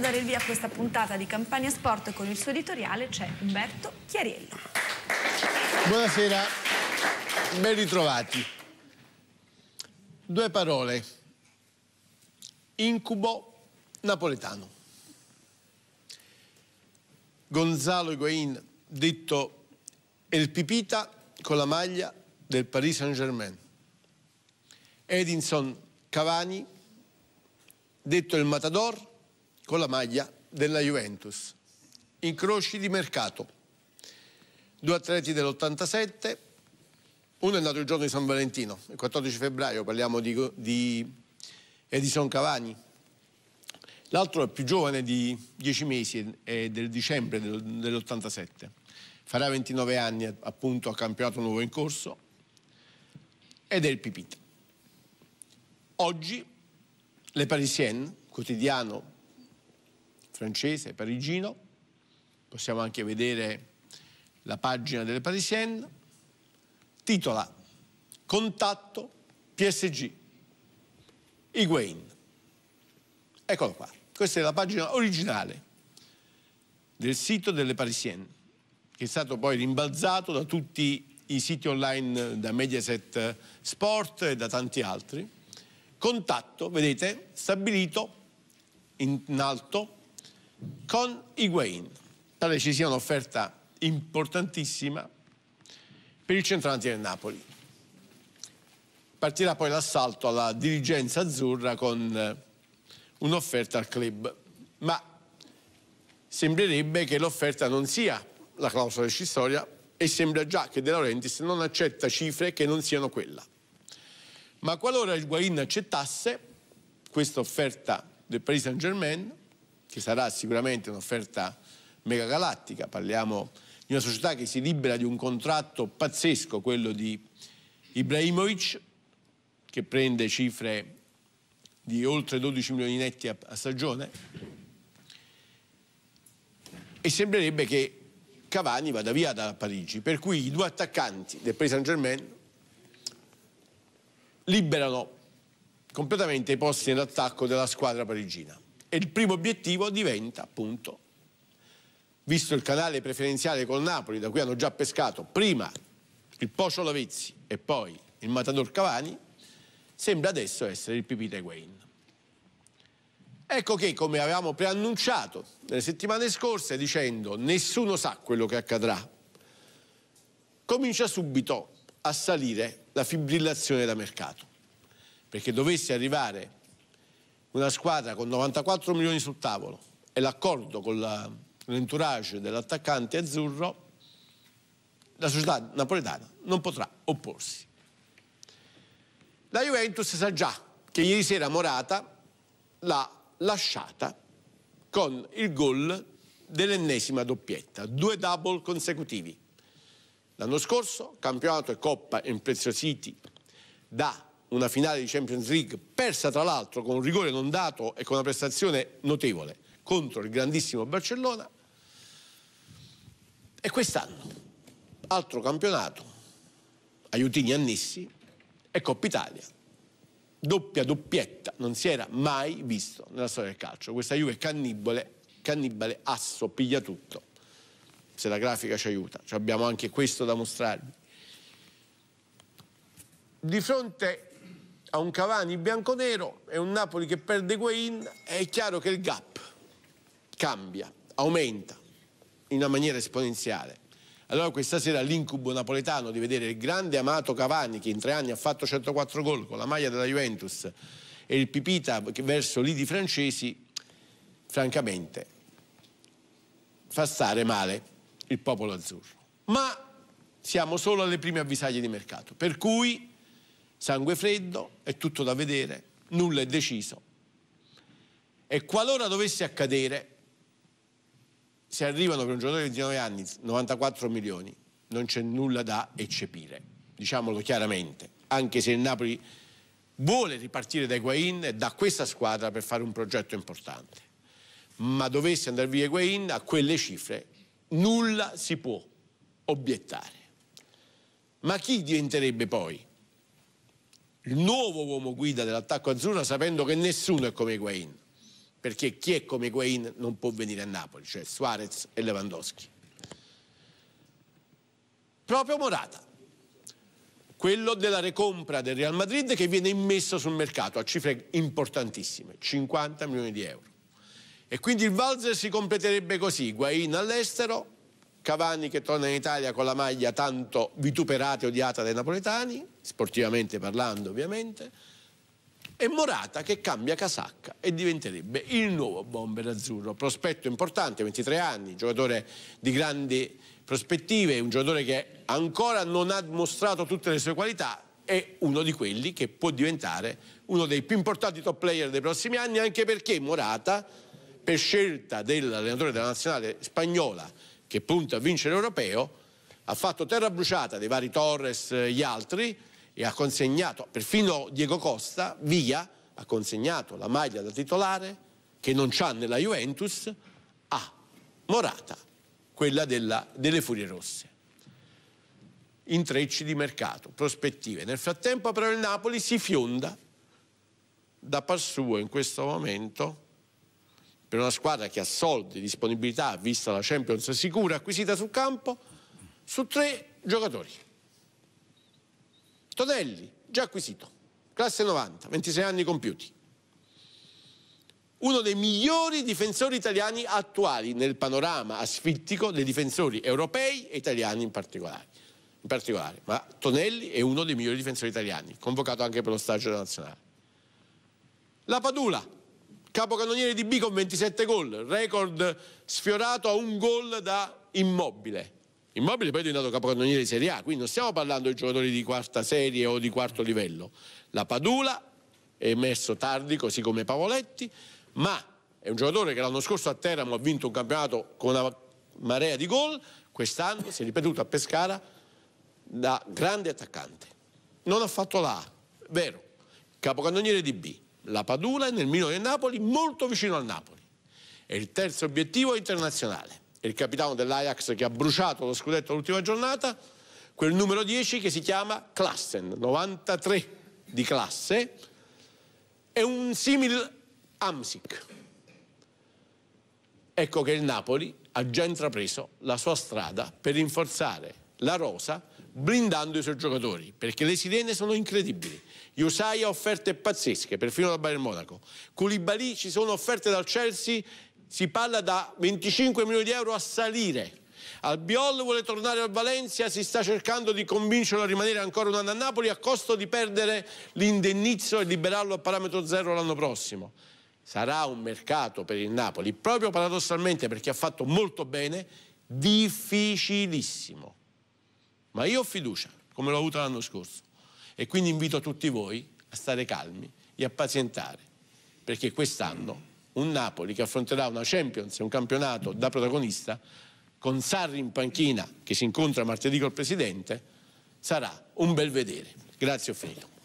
dare il via a questa puntata di Campania Sport con il suo editoriale c'è Umberto Chiariello. Buonasera, ben ritrovati. Due parole. Incubo napoletano. Gonzalo Higuain, detto El Pipita, con la maglia del Paris Saint-Germain. Edinson Cavani, detto il Matador, con la maglia della Juventus. Incroci di mercato. Due atleti dell'87, uno è nato il giorno di San Valentino, il 14 febbraio, parliamo di, di Edison Cavani. L'altro è più giovane di 10 mesi, è del dicembre dell'87. Farà 29 anni appunto a campionato nuovo in corso ed è il Pipita. Oggi le Parisienne, quotidiano francese, parigino, possiamo anche vedere la pagina delle Parisienne, titola Contatto PSG Iguain. Eccolo qua, questa è la pagina originale del sito delle Parisienne, che è stato poi rimbalzato da tutti i siti online, da Mediaset Sport e da tanti altri. Contatto, vedete, stabilito in alto con i Higuain. La decisione è un'offerta importantissima per il centravanti del Napoli. Partirà poi l'assalto alla dirigenza azzurra con eh, un'offerta al club, ma sembrerebbe che l'offerta non sia la clausola decisoria e sembra già che De Laurentiis non accetta cifre che non siano quella. Ma qualora il Guain accettasse questa offerta del Paris Saint-Germain, che sarà sicuramente un'offerta megagalattica, parliamo di una società che si libera di un contratto pazzesco, quello di Ibrahimovic, che prende cifre di oltre 12 milioni netti a, a stagione, e sembrerebbe che Cavani vada via da Parigi, per cui i due attaccanti del Paris Saint Germain liberano completamente i posti nell'attacco della squadra parigina. E il primo obiettivo diventa appunto, visto il canale preferenziale col Napoli, da cui hanno già pescato prima il Pocio Lavezzi e poi il Matador Cavani, sembra adesso essere il Pipita Higuain. Ecco che, come avevamo preannunciato nelle settimane scorse, dicendo nessuno sa quello che accadrà, comincia subito a salire la fibrillazione da mercato, perché dovesse arrivare una squadra con 94 milioni sul tavolo e l'accordo con l'entourage dell'attaccante azzurro, la società napoletana non potrà opporsi. La Juventus sa già che ieri sera Morata l'ha lasciata con il gol dell'ennesima doppietta, due double consecutivi. L'anno scorso campionato e coppa impreziositi da una finale di Champions League persa tra l'altro con un rigore non dato e con una prestazione notevole contro il grandissimo Barcellona e quest'anno altro campionato aiutini annessi e Coppa Italia doppia doppietta non si era mai visto nella storia del calcio questa Juve cannibale, cannibale asso piglia tutto se la grafica ci aiuta cioè abbiamo anche questo da mostrarvi di fronte a un Cavani bianco-nero e un Napoli che perde Guain, è chiaro che il gap cambia, aumenta in una maniera esponenziale. Allora questa sera l'incubo napoletano di vedere il grande amato Cavani che in tre anni ha fatto 104 gol con la maglia della Juventus e il Pipita verso lì di francesi, francamente fa stare male il popolo azzurro. Ma siamo solo alle prime avvisaglie di mercato, per cui Sangue freddo, è tutto da vedere, nulla è deciso. E qualora dovesse accadere, se arrivano per un giocatore di 29 anni 94 milioni, non c'è nulla da eccepire, diciamolo chiaramente, anche se il Napoli vuole ripartire da Guain e da questa squadra per fare un progetto importante. Ma dovesse andare via Guain a quelle cifre nulla si può obiettare. Ma chi diventerebbe poi il nuovo uomo guida dell'attacco azzurro sapendo che nessuno è come Higuain perché chi è come Higuain non può venire a Napoli cioè Suarez e Lewandowski proprio Morata quello della recompra del Real Madrid che viene immesso sul mercato a cifre importantissime 50 milioni di euro e quindi il valzer si completerebbe così Higuain all'estero Cavani che torna in Italia con la maglia tanto vituperata e odiata dai napoletani, sportivamente parlando ovviamente, e Morata che cambia casacca e diventerebbe il nuovo bomber azzurro. Prospetto importante, 23 anni, giocatore di grandi prospettive, un giocatore che ancora non ha mostrato tutte le sue qualità, è uno di quelli che può diventare uno dei più importanti top player dei prossimi anni, anche perché Morata, per scelta dell'allenatore della nazionale spagnola che punta a vincere l'Europeo, ha fatto terra bruciata dei vari Torres e eh, gli altri e ha consegnato, perfino Diego Costa, via, ha consegnato la maglia da titolare che non c'ha nella Juventus a Morata, quella della, delle Furie Rosse. Intrecci di mercato, prospettive. Nel frattempo però il Napoli si fionda da par suo in questo momento per una squadra che ha soldi, disponibilità, vista la Champions sicura, acquisita sul campo, su tre giocatori. Tonelli, già acquisito, classe 90, 26 anni compiuti. Uno dei migliori difensori italiani attuali nel panorama asfittico dei difensori europei e italiani in particolare. In particolare. Ma Tonelli è uno dei migliori difensori italiani, convocato anche per lo stagio nazionale. La Padula, capocannoniere di B con 27 gol, record sfiorato a un gol da Immobile. Immobile poi è diventato capocannoniere di Serie A, quindi non stiamo parlando di giocatori di quarta serie o di quarto livello. La Padula è emerso tardi, così come Pavoletti, ma è un giocatore che l'anno scorso a Teramo ha vinto un campionato con una marea di gol, quest'anno si è ripetuto a Pescara da grande attaccante. Non ha fatto la A, vero, capocannoniere di B, la Padula e nel minore Napoli molto vicino al Napoli. E il terzo obiettivo è internazionale. il capitano dell'Ajax che ha bruciato lo scudetto l'ultima giornata, quel numero 10 che si chiama Klassen, 93 di classe, è un simil Amsic. Ecco che il Napoli ha già intrapreso la sua strada per rinforzare la rosa blindando i suoi giocatori, perché le sirene sono incredibili. Iusai ha offerte pazzesche, perfino dal Bayern Monaco. Koulibaly ci sono offerte dal Chelsea, si parla da 25 milioni di euro a salire. Albiol vuole tornare al Valencia, si sta cercando di convincerlo a rimanere ancora un anno a Napoli a costo di perdere l'indennizzo e liberarlo a parametro zero l'anno prossimo. Sarà un mercato per il Napoli, proprio paradossalmente perché ha fatto molto bene, difficilissimo. Ma io ho fiducia, come l'ho avuta l'anno scorso. E quindi invito tutti voi a stare calmi e a pazientare, perché quest'anno un Napoli che affronterà una Champions un campionato da protagonista, con Sarri in panchina che si incontra martedì col Presidente, sarà un bel vedere. Grazie, ho finito.